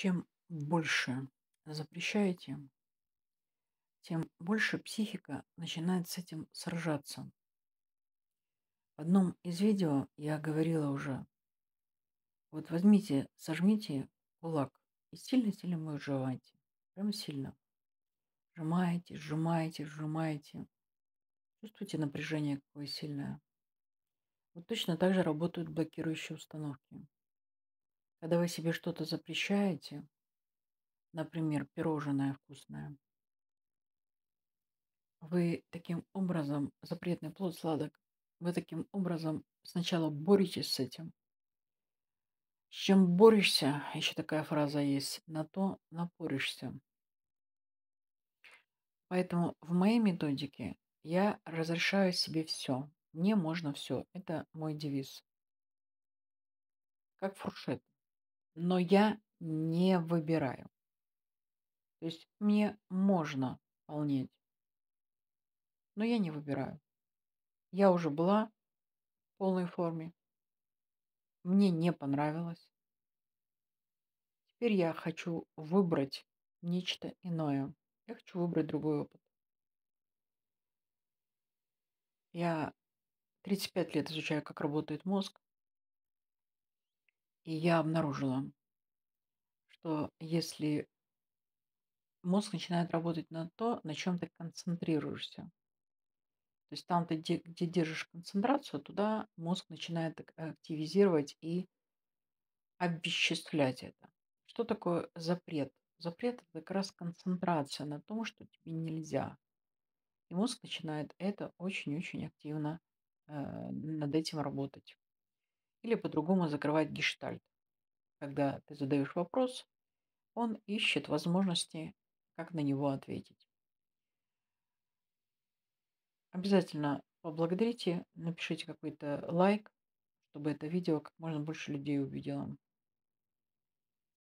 Чем больше запрещаете, тем больше психика начинает с этим сражаться. В одном из видео я говорила уже, вот возьмите, сожмите кулак и сильно-сильно его сжимайте, прям сильно. Сжимаете, сжимаете, сжимаете. Чувствуете напряжение какое сильное. Вот точно так же работают блокирующие установки. Когда вы себе что-то запрещаете, например, пирожное вкусное, вы таким образом, запретный плод сладок, вы таким образом сначала боретесь с этим. С чем борешься, еще такая фраза есть, на то напоришься. Поэтому в моей методике я разрешаю себе все. Мне можно все. Это мой девиз. Как фуршет но я не выбираю. То есть мне можно полнеть, но я не выбираю. Я уже была в полной форме. Мне не понравилось. Теперь я хочу выбрать нечто иное. Я хочу выбрать другой опыт. Я 35 лет изучаю, как работает мозг я обнаружила, что если мозг начинает работать на то, на чем ты концентрируешься, то есть там, ты, где, где держишь концентрацию, туда мозг начинает активизировать и обесчислять это. Что такое запрет? Запрет – это как раз концентрация на том, что тебе нельзя. И мозг начинает это очень-очень активно э, над этим работать или по-другому закрывать гештальт. Когда ты задаешь вопрос, он ищет возможности, как на него ответить. Обязательно поблагодарите, напишите какой-то лайк, чтобы это видео как можно больше людей увидело.